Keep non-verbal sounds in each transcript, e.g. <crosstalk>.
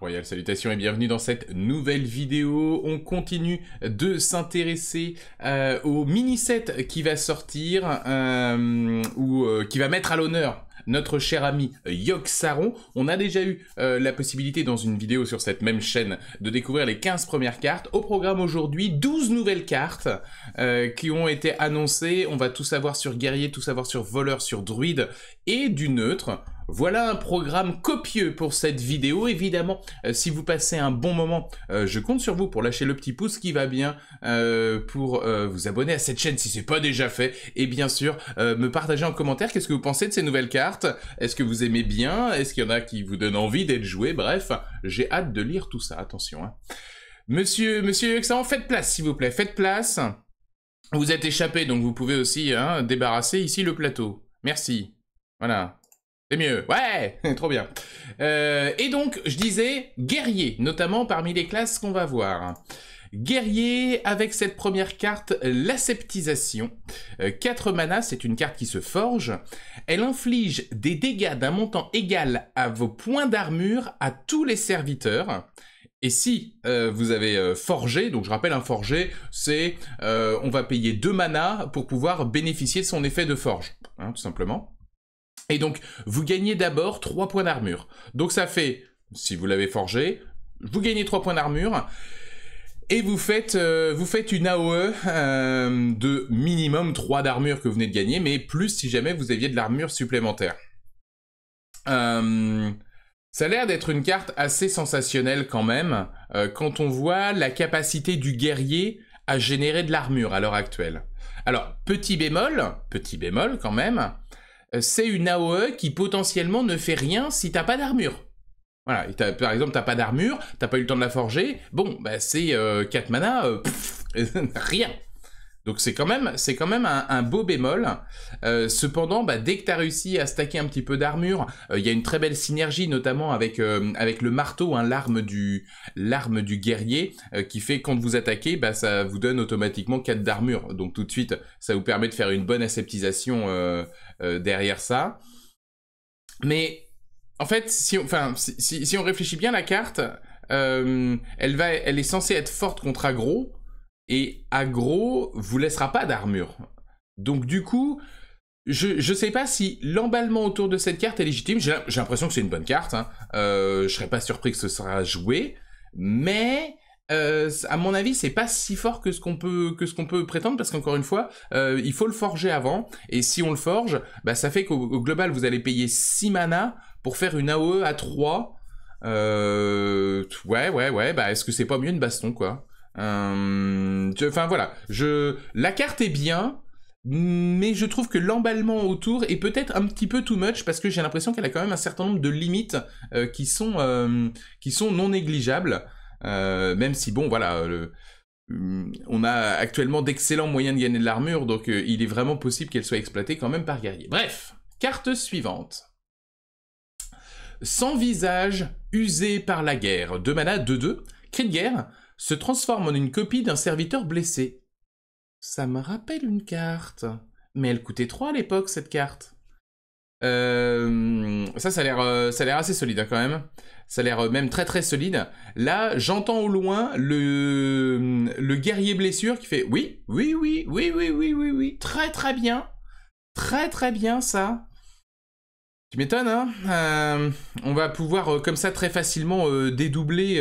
Royal salutations et bienvenue dans cette nouvelle vidéo. On continue de s'intéresser euh, au mini-set qui va sortir euh, ou euh, qui va mettre à l'honneur notre cher ami Yok Saron. On a déjà eu la possibilité dans une vidéo sur cette même chaîne de découvrir les 15 premières cartes. Au programme aujourd'hui, 12 nouvelles cartes qui ont été annoncées. On va tout savoir sur guerrier, tout savoir sur voleur, sur druide et du neutre. Voilà un programme copieux pour cette vidéo. Évidemment, euh, si vous passez un bon moment, euh, je compte sur vous pour lâcher le petit pouce qui va bien, euh, pour vous abonner à cette chaîne si ce n'est pas déjà fait, et bien sûr me partager en commentaire qu'est-ce que vous pensez de ces nouvelles cartes. Est-ce que vous aimez bien Est-ce qu'il y en a qui vous donnent envie d'être joué Bref, j'ai hâte de lire tout ça. Attention. Hein. Monsieur, Monsieur Excellent, faites place s'il vous plaît, faites place. Vous êtes échappé, donc vous pouvez aussi hein, débarrasser ici le plateau. Merci. Voilà. C'est mieux, ouais, <laughs> trop bien. Euh, et donc, je disais guerrier, notamment parmi les classes qu'on va voir. Guerrier avec cette première carte, l'aseptisation. 4 euh, manas, c'est une carte qui se forge. Elle inflige des dégâts d'un montant égal à vos points d'armure à tous les serviteurs. Et si euh, vous avez forgé, donc je rappelle un forgé, c'est on va payer 2 manas pour pouvoir bénéficier de son effet de forge, hein, tout simplement. Et donc, vous gagnez d'abord 3 points d'armure. Donc ça fait, si vous l'avez forgé, vous gagnez 3 points d'armure. Et vous faites, euh, vous faites une AOE euh, de minimum 3 d'armure que vous venez de gagner, mais plus si jamais vous aviez de l'armure supplémentaire. Euh, ça a l'air d'être une carte assez sensationnelle quand même, quand on voit la capacité du guerrier à générer de l'armure à l'heure actuelle. Alors, petit bémol, petit bémol quand même, euh, c'est une AOE qui potentiellement ne fait rien si t'as pas d'armure. Voilà, par exemple, t'as pas d'armure, t'as pas eu le temps de la forger, bon, bah c'est 4 euh, mana, euh, <laughs> rien. Donc c'est quand même, c'est quand même un, beau bémol. Euh, cependant, bah, dès que tu as réussi à stacker un petit peu d'armure, euh, il y a une très belle synergie, notamment avec euh, avec le marteau, hein, l'arme du du guerrier, qui fait quand vous attaquez, bah, ça vous donne automatiquement 4 d'armure. Donc tout de suite, ça vous permet de faire une bonne aseptisation derrière ça. Mais en fait, si on, réfléchit bien la carte, elle elle est censée être forte contre aggro et aggro vous laissera pas d'armure. Donc du coup, je ne sais pas si l'emballement autour de cette carte est légitime. J'ai l'impression que c'est une bonne carte. Hein. Euh, je serais pas surpris que ce sera joué, mais euh, à mon avis, c'est pas si fort que ce qu'on peut que ce qu'on peut prétendre parce qu'encore une fois, euh, il faut le forger avant et si on le forge, bah ça fait qu'au global vous allez payer 6 mana pour faire une AOE à 3. Euh, ouais ouais ouais, bah, est-ce que c'est pas mieux une baston quoi euh, enfin voilà, je la carte est bien, mais je trouve que l'emballement autour est peut-être un petit peu too much parce que j'ai l'impression qu'elle a quand même un certain nombre de limites euh, qui, sont, euh, qui sont non négligeables. même si, bon, voilà, on a actuellement d'excellents moyens de gagner de l'armure, donc il est vraiment possible qu'elle soit exploitée quand même par guerrier. Bref, carte suivante. Sans visage, usé par la guerre. Deux mana, 2-2. Cri de guerre se transforme en une copie d'un serviteur blessé. Ça me rappelle une carte. Mais elle coûtait 3 à l'époque, cette carte. Euh, ça, euh, ça a l'air, assez solide hein, quand même. Ça a l'air euh, même très très solide. Là, j'entends au loin le le guerrier blessure qui fait oui, oui, oui, oui, oui, oui, oui, oui, très très bien, très très bien ça. Tu m'étonnes, hein On va pouvoir comme ça très facilement dédoubler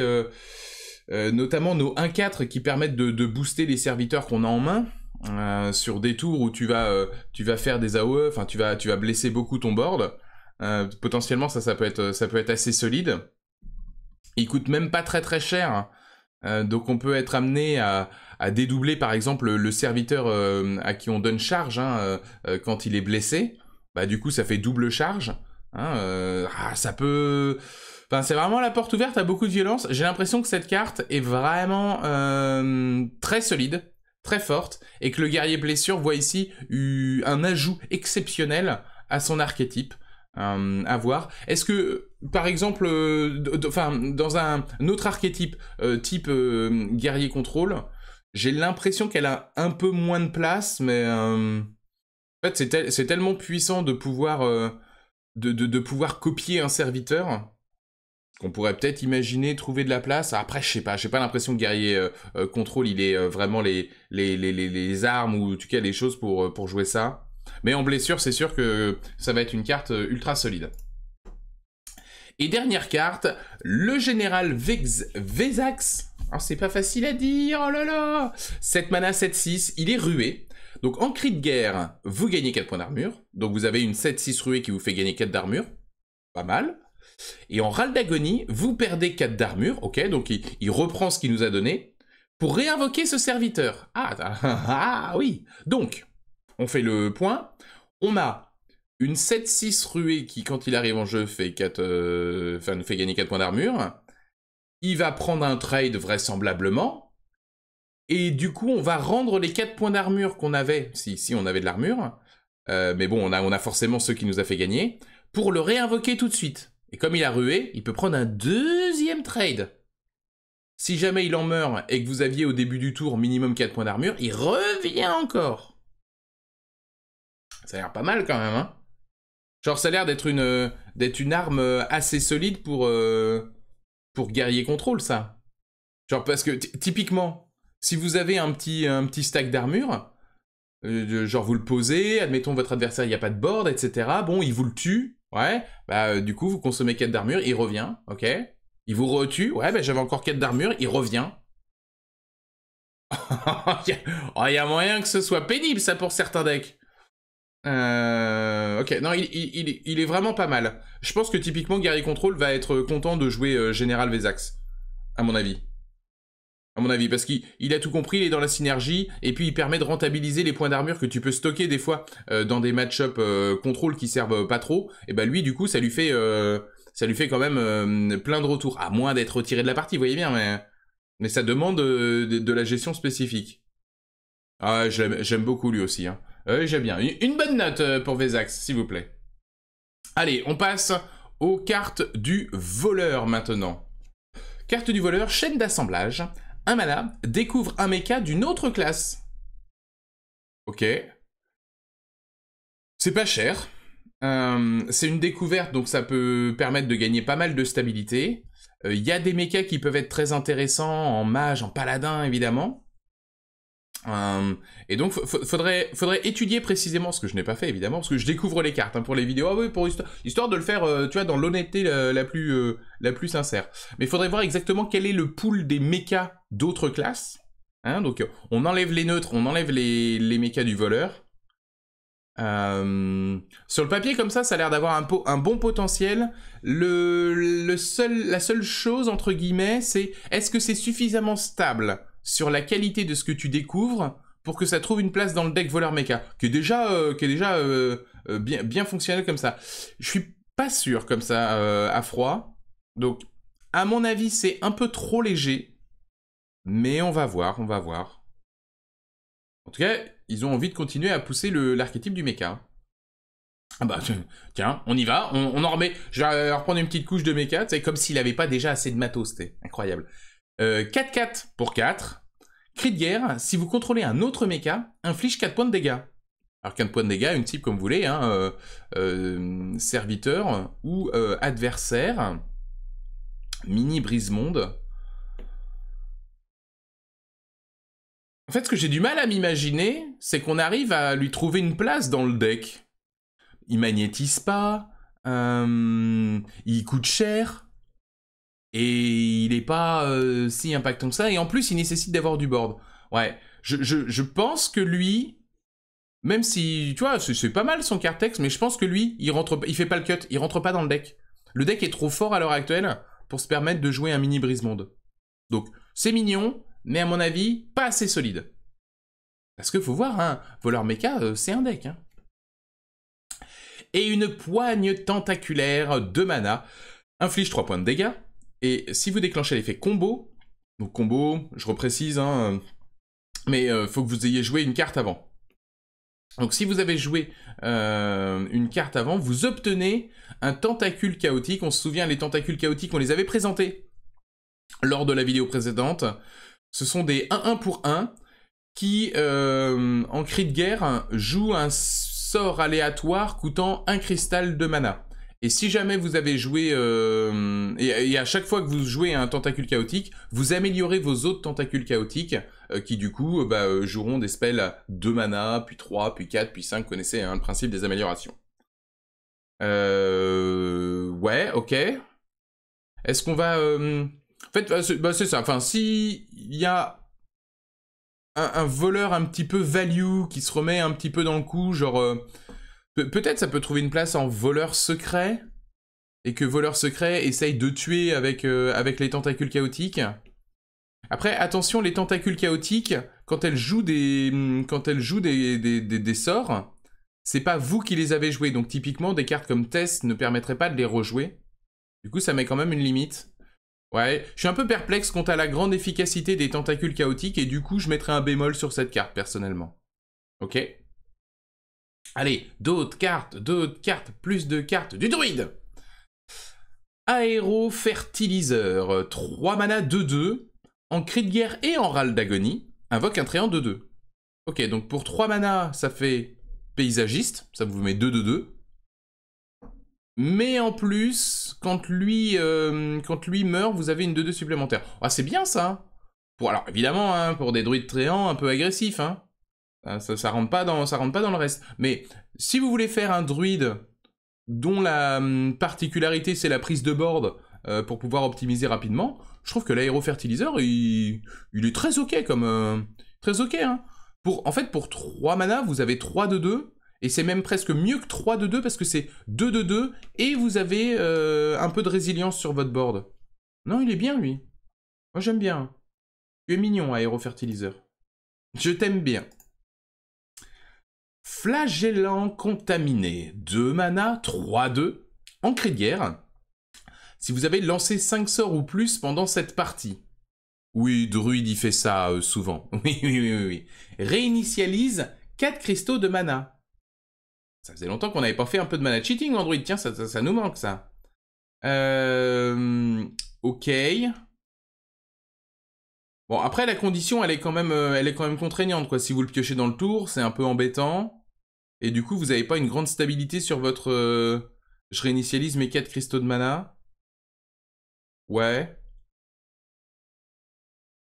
euh, notamment nos 1-4 qui permettent de, booster les serviteurs qu'on a en main. Euh, sur des tours où tu vas, euh, tu vas faire des AOE, tu vas, tu vas blesser beaucoup ton board. potentiellement ça, ça peut être, ça peut être assez solide. Il coûte même pas très très cher, donc on peut être amené à, à dédoubler par exemple le serviteur à qui on donne charge hein, quand il est blessé. Bah du coup ça fait double charge. Hein, ah, ça peut, c'est vraiment la porte ouverte à beaucoup de violence. J'ai l'impression que cette carte est vraiment euh, très solide, très forte, et que le guerrier blessure voit ici un ajout exceptionnel à son archétype. Euh, à voir. Est-ce que, par exemple, euh, enfin, dans un, autre archétype, type guerrier contrôle, j'ai l'impression qu'elle a un peu moins de place, mais en fait, c'est tellement puissant de pouvoir de, pouvoir copier un serviteur qu'on pourrait peut-être imaginer trouver de la place. Après, je sais pas, j'ai pas l'impression que Guerrier euh, euh, Contrôle, il est euh, vraiment les, les, armes ou en tout cas les choses pour, pour jouer ça. Mais en blessure, c'est sûr que ça va être une carte ultra solide. Et dernière carte, le général Vex, Vesax. Oh, c'est pas facile à dire, oh là là 7 mana, 7-6, il est rué. Donc en cri de guerre, vous gagnez 4 points d'armure. Donc vous avez une 7-6 ruée qui vous fait gagner 4 d'armure. Pas mal. Et en râle d'agonie, vous perdez 4 d'armure, ok, donc il, reprend ce qu'il nous a donné, pour réinvoquer ce serviteur. Ah, <laughs> ah oui Donc, on fait le point. On a une 7-6 ruée qui, quand il arrive en jeu, fait quatre. Euh, enfin, nous fait gagner 4 points d'armure. Il va prendre un trade vraisemblablement. Et du coup, on va rendre les 4 points d'armure qu'on avait, si, si on avait de l'armure, euh, mais bon, on a, forcément ceux qui nous a fait gagner, pour le réinvoquer tout de suite. Et comme il a rué, il peut prendre un deuxième trade. Si jamais il en meurt et que vous aviez au début du tour minimum 4 points d'armure, il revient encore. Ça a l'air pas mal quand même, hein Genre ça a l'air d'être une, euh, une arme euh, assez solide pour, euh, pour guerrier contrôle, ça. Genre parce que typiquement, si vous avez un petit, un petit stack d'armure, genre vous le posez, admettons votre adversaire, il n'y a pas de board, etc. Bon, il vous le tue, Ouais, bah euh, du coup, vous consommez quête d'armure, il revient, ok Il vous retue, ouais, bah j'avais encore quête d'armure, il revient. <laughs> Oh, il y a moyen que ce soit pénible, ça, pour certains decks. Euh, ok, non, il, il, il, est vraiment pas mal. Je pense que typiquement, Gary Control va être content de jouer euh, Général Vesax, à mon avis à mon avis, parce qu'il a tout compris, il est dans la synergie, et puis il permet de rentabiliser les points d'armure que tu peux stocker des fois euh, dans des match-up euh, contrôle qui servent euh, pas trop, et ben bah lui du coup ça lui fait ça lui fait quand même plein de retours, à moins d'être retiré de la partie, vous voyez bien, mais, mais ça demande de, la gestion spécifique. Ah j'aime beaucoup lui aussi, hein. j'aime bien. Une, une, bonne note pour Vesax, s'il vous plaît. Allez, on passe aux cartes du voleur maintenant. Carte du voleur, chaîne d'assemblage un mana, découvre un mecha d'une autre classe. Ok. C'est pas cher. Euh, c'est une découverte, donc ça peut permettre de gagner pas mal de stabilité. Il euh, y a des mechas qui peuvent être très intéressants en mage, en paladin, évidemment. Hum, et donc, faudrait, faudrait étudier précisément ce que je n'ai pas fait, évidemment, parce que je découvre les cartes hein, pour les vidéos. Ah oui, pour histoire, de le faire, euh, tu vois, dans l'honnêteté la, plus euh, la plus sincère. Mais faudrait voir exactement quel est le pool des mechas d'autres classes. Hein. donc, on enlève les neutres, on enlève les, les mechas du voleur. Hum, sur le papier comme ça, ça a l'air d'avoir un, un, bon potentiel. le seul, la seule chose entre guillemets, c'est est-ce que c'est suffisamment stable sur la qualité de ce que tu découvres pour que ça trouve une place dans le deck voleur mecha, qui est déjà, euh, déjà euh, euh, bien, bien fonctionnel comme ça. Je suis pas sûr comme ça à froid. Donc, à mon avis, c'est un peu trop léger. Mais on va voir, on va voir. En tout cas, ils ont envie de continuer à pousser l'archétype du mecha. Ah bah tiens, on y va, on, en remet. Je vais reprendre une petite couche de méca, c'est comme s'il n'avait pas déjà assez de matos, c'était incroyable. 4-4 euh, pour 4. Cri de guerre, si vous contrôlez un autre mecha, inflige 4 points de dégâts. Alors 4 points de dégâts, une type comme vous voulez, hein, euh, euh, serviteur ou adversaire. Mini brise monde En fait, ce que j'ai du mal à m'imaginer, c'est qu'on arrive à lui trouver une place dans le deck. Il magnétise pas, il coûte cher, et il n'est pas euh, si impactant que ça. Et en plus, il nécessite d'avoir du board. Ouais. Je, pense que lui, même si, tu vois, c'est pas mal son cartex, mais je pense que lui, il rentre, il fait pas le cut, il rentre pas dans le deck. Le deck est trop fort à l'heure actuelle pour se permettre de jouer un mini brise monde. Donc, c'est mignon, mais à mon avis, pas assez solide. Parce que faut voir, hein, voleur mecha, euh, c'est un deck. Hein. Et une poigne tentaculaire de mana inflige 3 points de dégâts. Et si vous déclenchez l'effet combo, donc combo, je reprécise, hein, euh, mais il euh, faut que vous ayez joué une carte avant. Donc si vous avez joué euh, une carte avant, vous obtenez un tentacule chaotique. On se souvient, les tentacules chaotiques, on les avait présentés lors de la vidéo précédente. Ce sont des 1-1 pour 1 qui, en cri de guerre, jouent un sort aléatoire coûtant un cristal de mana. Et si jamais vous avez joué, euh, et, à chaque fois que vous jouez un tentacule chaotique, vous améliorez vos autres tentacules chaotiques, euh, qui du coup bah, euh, joueront des spells à 2 mana, puis 3, puis 4, puis 5, vous connaissez hein, le principe des améliorations. Euh... Ouais, ok. Est-ce qu'on va... En fait, bah, bah, c'est ça, enfin, s'il y a un, voleur un petit peu value qui se remet un petit peu dans le coup, genre Peut-être ça peut trouver une place en voleur secret et que voleur secret essaye de tuer avec, euh, avec les tentacules chaotiques. Après, attention, les tentacules chaotiques, quand elles jouent des, hmm, quand elles jouent des, des, sorts, c'est pas vous qui les avez joués. Donc typiquement, des cartes comme Test ne permettraient pas de les rejouer. Du coup, ça met quand même une limite. Ouais, je suis un peu perplexe quant à la grande efficacité des tentacules chaotiques et du coup, je mettrai un bémol sur cette carte personnellement. Ok Allez, d'autres cartes, d'autres cartes, plus de cartes du druide Aérofertiliseur, 3 mana 2-2, en cri de guerre et en râle d'agonie, invoque un tréant 2-2. Ok, donc pour 3 mana, ça fait paysagiste, ça vous met 2-2-2. Mais en plus, quand lui, euh, quand lui meurt, vous avez une 2-2 supplémentaire. Ah, c'est bien ça pour, Alors évidemment, hein, pour des druides tréants un peu agressifs, hein. Euh, ça, ça, rentre pas dans, ça pas dans le reste. Mais si vous voulez faire un druide dont la hum, particularité c'est la prise de board euh, pour pouvoir optimiser rapidement, je trouve que l'aérofertiliseur, il, est très ok comme... Euh, très ok, hein. Pour, en fait, pour 3 mana, vous avez 3 de 2, et c'est même presque mieux que 3 de 2 parce que c'est 2 de 2, et vous avez un peu de résilience sur votre board. Non, il est bien, lui. Moi, j'aime bien. Tu es mignon, aérofertiliseur. Je t'aime bien. Flagellant contaminé, 2 mana, 3-2, de guerre. si vous avez lancé 5 sorts ou plus pendant cette partie. Oui, Druide, il fait ça euh, souvent. <laughs> Oui, oui, oui, oui. Réinitialise 4 cristaux de mana. Ça faisait longtemps qu'on n'avait pas fait un peu de mana cheating, Android. Tiens, ça, ça, nous manque, ça. Euh... Ok. Bon, après, la condition, elle est quand même, euh, elle est quand même contraignante, quoi. Si vous le piochez dans le tour, c'est un peu embêtant. Et du coup, vous n'avez pas une grande stabilité sur votre... Euh, je réinitialise mes 4 cristaux de mana. Ouais.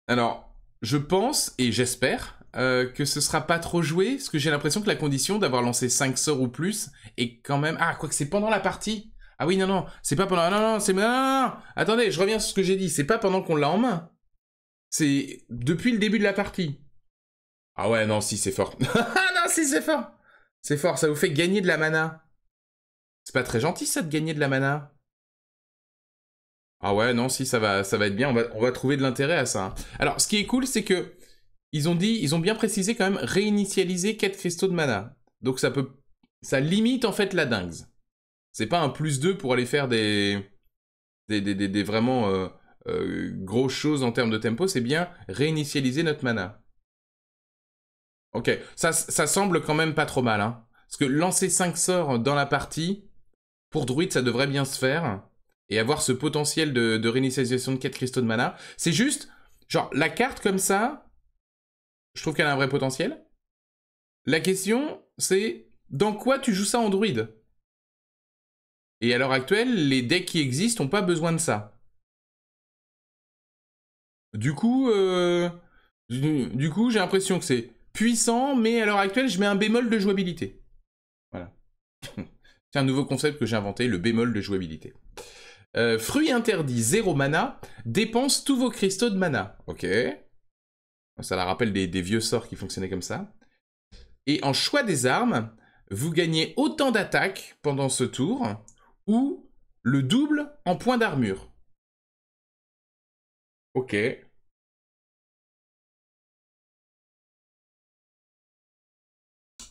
Alors, je pense et j'espère euh, que ce sera pas trop joué, parce que j'ai l'impression que la condition d'avoir lancé 5 sorts ou plus est quand même... Ah, quoi que c'est pendant la partie Ah oui, non, non, c'est pas pendant... Non, non, c'est... Non, non, Attendez, je reviens sur ce que j'ai dit, c'est pas pendant qu'on l'a en main. C'est depuis le début de la partie. Ah ouais, non, si, c'est fort. <laughs> Ah non, si, c'est fort c'est fort, ça vous fait gagner de la mana. C'est pas très gentil ça de gagner de la mana. Ah ouais, non, si, ça va, ça va être bien, on va, trouver de l'intérêt à ça. Hein. Alors, ce qui est cool, c'est que ils ont dit, ils ont bien précisé quand même, réinitialiser 4 cristaux de mana. Donc ça peut, ça limite en fait la dingue. C'est pas un plus 2 pour aller faire des, des, des, des, vraiment euh, euh, grosses choses en termes de tempo, c'est bien réinitialiser notre mana. Ok, ça, semble quand même pas trop mal. Hein. Parce que lancer 5 sorts dans la partie, pour druide, ça devrait bien se faire. Et avoir ce potentiel de, réinitialisation de 4 cristaux de mana. C'est juste, genre, la carte comme ça, je trouve qu'elle a un vrai potentiel. La question, c'est dans quoi tu joues ça en druide Et à l'heure actuelle, les decks qui existent n'ont pas besoin de ça. Du coup, euh, du coup j'ai l'impression que c'est puissant, mais à l'heure actuelle, je mets un bémol de jouabilité. Voilà. <laughs> C'est un nouveau concept que j'ai inventé, le bémol de jouabilité. Euh, fruit interdit, zéro mana, dépense tous vos cristaux de mana. Ok. Ça la rappelle des, vieux sorts qui fonctionnaient comme ça. Et en choix des armes, vous gagnez autant d'attaques pendant ce tour ou le double en points d'armure. Ok.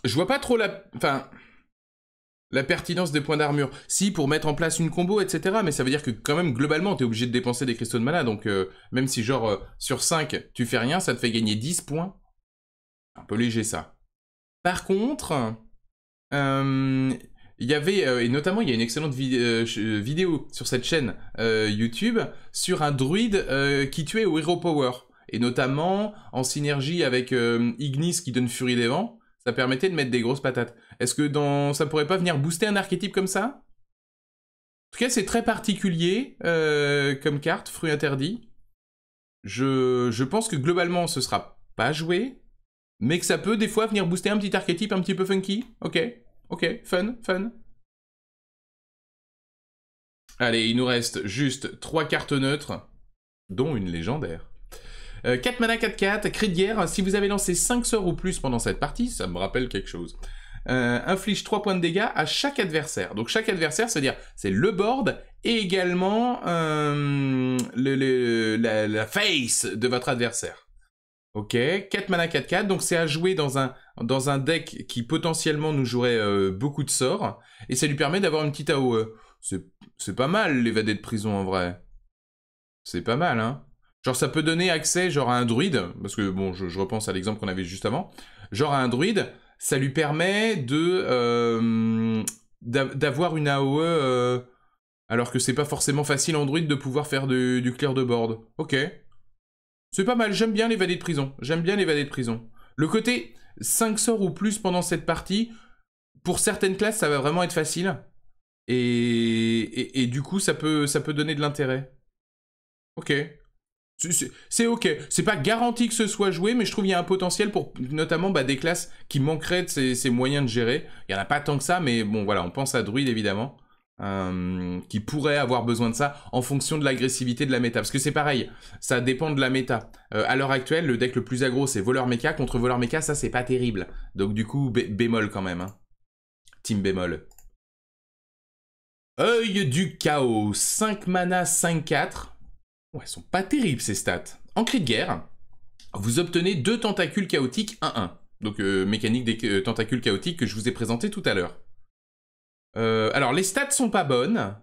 je vois pas trop la... Enfin, la pertinence des points d'armure. Si, pour mettre en place une combo, etc. Mais ça veut dire que quand même, globalement, t'es obligé de dépenser des cristaux de mana. Donc, euh, même si genre, euh, sur 5, tu fais rien, ça te fait gagner 10 points. Un peu léger, ça. Par contre, euh, il y avait, et notamment, il y a une excellente vidéo sur cette chaîne YouTube, sur un druide qui tuait au Hero Power. Et notamment, en synergie avec Ignis qui donne Furie des Vents, ça permettait de mettre des grosses patates. Est-ce que dans... ça pourrait pas venir booster un archétype comme ça En tout cas, c'est très particulier euh, comme carte, fruit interdit. Je... je pense que globalement, ce sera pas joué, mais que ça peut des fois venir booster un petit archétype un petit peu funky. Ok, ok, fun, fun. Allez, il nous reste juste trois cartes neutres, dont une légendaire. 4 euh, mana 4-4, cri de guerre. Si vous avez lancé 5 sorts ou plus pendant cette partie, ça me rappelle quelque chose. Euh, inflige 3 points de dégâts à chaque adversaire. Donc chaque adversaire, c'est-à-dire c'est le board et également euh, le, la, face de votre adversaire. Ok, 4 mana 4-4, donc c'est à jouer dans un, dans un deck qui potentiellement nous jouerait beaucoup de sorts, et ça lui permet d'avoir une petite AOE. C'est pas mal l'évader de prison en vrai. C'est pas mal, hein Genre ça peut donner accès genre à un druide, parce que bon, je, repense à l'exemple qu'on avait juste avant, genre à un druide, ça lui permet de euh, d'avoir une AOE euh, alors que c'est pas forcément facile en druide de pouvoir faire du, clear de board. Ok. C'est pas mal, j'aime bien les vallées de prison. J'aime bien les vallées de prison. Le côté 5 sorts ou plus pendant cette partie, pour certaines classes, ça va vraiment être facile. Et, et du coup, ça peut, ça peut donner de l'intérêt. Ok, c'est ok, c'est pas garanti que ce soit joué, mais je trouve qu'il y a un potentiel pour notamment bah, des classes qui manqueraient de ces, moyens de gérer. Il n'y en a pas tant que ça, mais bon voilà, on pense à Druid évidemment, euh, qui pourrait avoir besoin de ça en fonction de l'agressivité de la méta. Parce que c'est pareil, ça dépend de la méta. Euh, à l'heure actuelle, le deck le plus agro c'est Voleur Mecha, contre Voleur Mecha ça c'est pas terrible. Donc du coup, bémol quand même. Hein. Team bémol. oeil du chaos, 5 mana, 5-4. Ouais, sont pas terribles ces stats. En cri de guerre, vous obtenez deux tentacules chaotiques 1-1. Donc euh, mécanique des euh, tentacules chaotiques que je vous ai présenté tout à l'heure. Euh, alors les stats sont pas bonnes.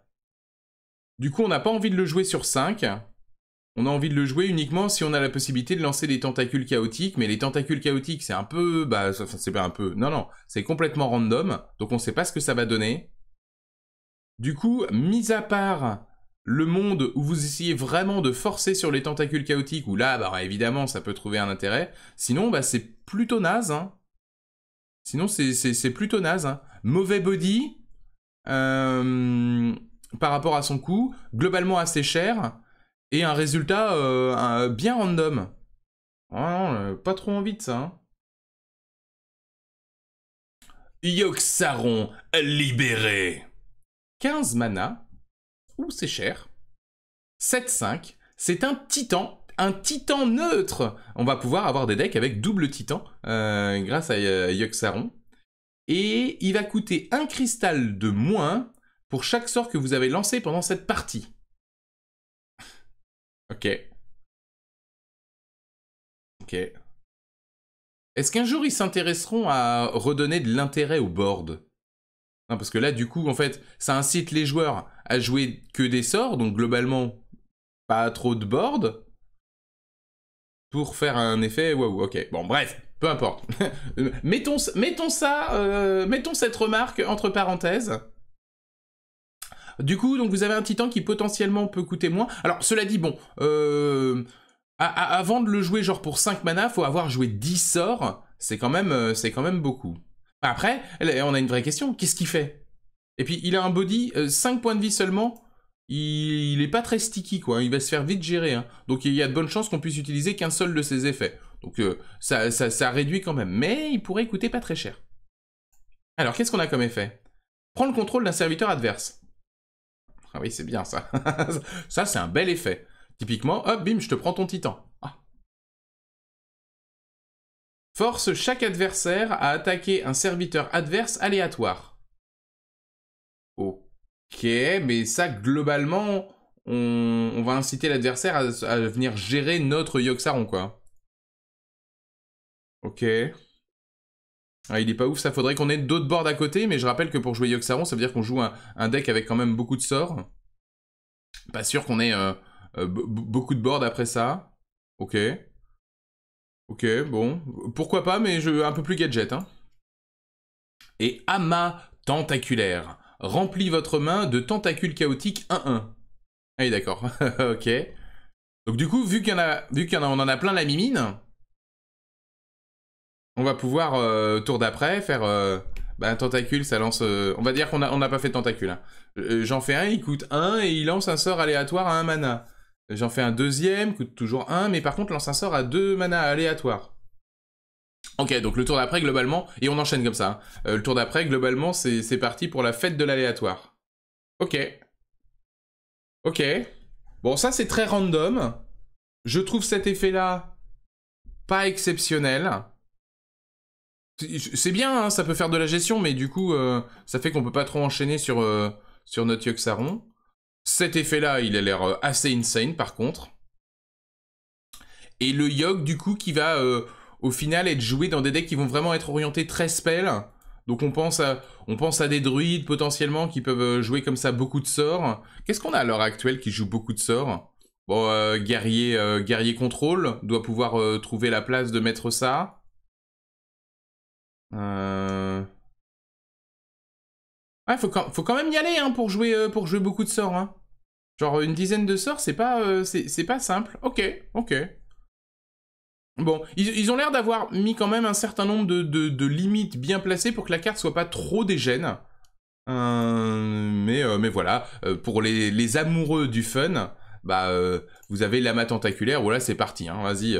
Du coup on n'a pas envie de le jouer sur 5. On a envie de le jouer uniquement si on a la possibilité de lancer des tentacules chaotiques, mais les tentacules chaotiques, c'est un peu, bah, c'est pas un peu, non, non, c'est complètement random, donc on sait pas ce que ça va donner. Du coup, mis à part le monde où vous essayez vraiment de forcer sur les tentacules chaotiques, où là, bah, évidemment, ça peut trouver un intérêt. Sinon, bah, c'est plutôt naze. Hein. Sinon, c'est plutôt naze. Hein. Mauvais body euh, par rapport à son coût, globalement assez cher, et un résultat euh, bien random. Euh, pas trop envie de ça. Hein. Yoxaron libéré. 15 mana c'est cher. 7-5, c'est un titan, un titan neutre. On va pouvoir avoir des decks avec double titan euh, grâce à euh, Yuxaron. Et il va coûter un cristal de moins pour chaque sort que vous avez lancé pendant cette partie. <laughs> ok. Ok. Est-ce qu'un jour ils s'intéresseront à redonner de l'intérêt au board non, parce que là, du coup, en fait, ça incite les joueurs à jouer que des sorts, donc globalement pas trop de board, pour faire un effet waouh. Ok, bon bref, peu importe. <laughs> mettons, mettons ça, euh, mettons cette remarque entre parenthèses. Du coup, donc vous avez un titan qui potentiellement peut coûter moins. Alors cela dit, bon, euh, avant de le jouer genre pour 5 mana, faut avoir joué 10 sorts. C'est quand même, euh, c'est quand même beaucoup. Après, on a une vraie question. Qu'est-ce qu'il fait et puis, il a un body, 5 euh, points de vie seulement. Il, n'est est pas très sticky, quoi. Il va se faire vite gérer. Hein. Donc, il y a de bonnes chances qu'on puisse utiliser qu'un seul de ses effets. Donc, euh, ça, réduit quand même. Mais il pourrait coûter pas très cher. Alors, qu'est-ce qu'on a comme effet Prends le contrôle d'un serviteur adverse. Ah oui, c'est bien ça. <laughs> ça, c'est un bel effet. Typiquement, hop, bim, je te prends ton titan. Ah. Force chaque adversaire à attaquer un serviteur adverse aléatoire. Ok, mais ça, globalement, on, va inciter l'adversaire à, venir gérer notre Yogg-Saron, quoi. Ok. Ah, il est pas ouf, ça faudrait qu'on ait d'autres boards à côté, mais je rappelle que pour jouer Yogg-Saron, ça veut dire qu'on joue un, deck avec quand même beaucoup de sorts. Pas sûr qu'on ait euh, euh, beaucoup de boards après ça. Ok. Ok, bon. Pourquoi pas, mais je, un peu plus gadget. Hein. Et Ama tentaculaire. Remplis votre main de tentacules chaotiques 1-1. Ah oui, d'accord. <laughs> ok. Donc du coup, vu qu'on en a plein la mimine, on va pouvoir, euh, tour d'après, faire... Euh, bah, un tentacule, ça lance... Euh, on va dire qu'on n'a a pas fait de tentacule. Hein. J'en fais un, il coûte 1 et il lance un sort aléatoire à un mana. J'en fais un deuxième, coûte toujours 1, mais par contre lance un sort à deux mana aléatoire Ok, donc le tour d'après, globalement, et on enchaîne comme ça. Hein. Euh, le tour d'après, globalement, c'est parti pour la fête de l'aléatoire. Ok. Ok. Bon, ça, c'est très random. Je trouve cet effet-là pas exceptionnel. C'est bien, hein, ça peut faire de la gestion, mais du coup, euh, ça fait qu'on peut pas trop enchaîner sur, notre euh, sur notre Cet effet-là, il a l'air assez insane, par contre. Et le Yogg, du coup, qui va au final être joué dans des decks qui vont vraiment être orientés très spell. Donc on pense à, on pense à des druides potentiellement qui peuvent euh, jouer comme ça beaucoup de sorts. Qu'est-ce qu'on a à l'heure actuelle qui joue beaucoup de sorts Bon, euh, guerrier, euh, guerrier contrôle doit pouvoir trouver la place de mettre ça. Euh... Ah, faut quand, même y aller hein, pour, jouer, pour jouer beaucoup de sorts. Hein. Genre une dizaine de sorts, c'est pas, c'est pas simple. Ok, ok. Bon, ils, ont l'air d'avoir mis quand même un certain nombre de, limites bien placées pour que la carte soit pas trop dégène. Euh, mais, euh, mais voilà, euh, pour les, les, amoureux du fun, bah, vous avez l'amas tentaculaire, voilà, c'est parti, hein. vas-y,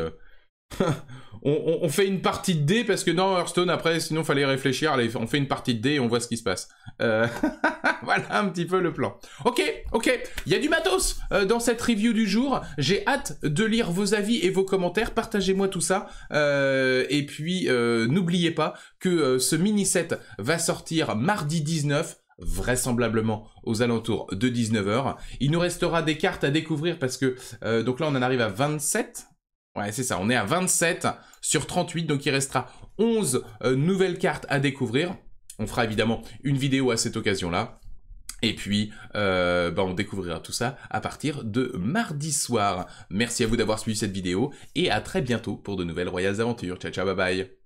<laughs> on, on, on, fait une partie de dés parce que dans Hearthstone, après, sinon, fallait réfléchir. Allez, on fait une partie de dés et on voit ce qui se passe. Euh, <laughs> voilà un petit peu le plan. Ok, ok. Il y a du matos euh, dans cette review du jour. J'ai hâte de lire vos avis et vos commentaires. Partagez-moi tout ça. Euh, et puis, euh, n'oubliez pas que ce mini-set va sortir mardi 19 vraisemblablement aux alentours de 19h. Il nous restera des cartes à découvrir parce que donc là on en arrive à 27 Ouais, c'est ça, on est à 27 sur 38, donc il restera 11 euh, nouvelles cartes à découvrir. On fera évidemment une vidéo à cette occasion-là. Et puis, euh, bah, on découvrira tout ça à partir de mardi soir. Merci à vous d'avoir suivi cette vidéo et à très bientôt pour de nouvelles Royales Aventures. Ciao, ciao, bye bye.